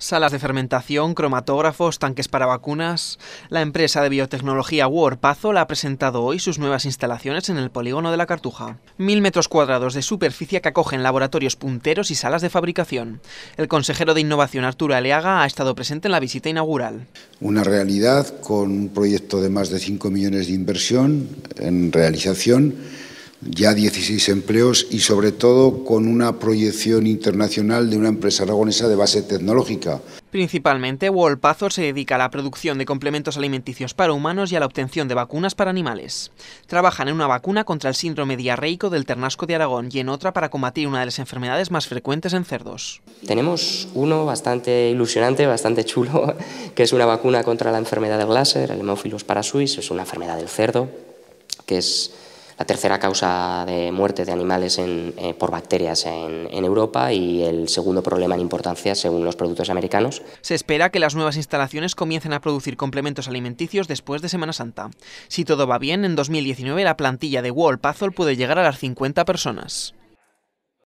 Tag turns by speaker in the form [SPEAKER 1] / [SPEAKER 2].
[SPEAKER 1] salas de fermentación, cromatógrafos, tanques para vacunas. La empresa de biotecnología la ha presentado hoy sus nuevas instalaciones en el polígono de la Cartuja. Mil metros cuadrados de superficie que acogen laboratorios punteros y salas de fabricación. El consejero de Innovación, Arturo Aleaga, ha estado presente en la visita inaugural.
[SPEAKER 2] Una realidad con un proyecto de más de 5 millones de inversión en realización ya 16 empleos y sobre todo con una proyección internacional de una empresa aragonesa de base tecnológica.
[SPEAKER 1] Principalmente, Wolpazo se dedica a la producción de complementos alimenticios para humanos y a la obtención de vacunas para animales. Trabajan en una vacuna contra el síndrome diarreico del ternasco de Aragón y en otra para combatir una de las enfermedades más frecuentes en cerdos.
[SPEAKER 3] Tenemos uno bastante ilusionante, bastante chulo, que es una vacuna contra la enfermedad del Glaser, el para parasuis, es una enfermedad del cerdo, que es la tercera causa de muerte de animales eh, por bacterias en, en, Europa y el segundo problema en importancia según los productos americanos.
[SPEAKER 1] Se espera que las nuevas instalaciones comiencen a producir complementos alimenticios después de Semana Santa. Si todo va bien, en 2019 la plantilla de Wall Puzzle puede llegar a las 50 personas.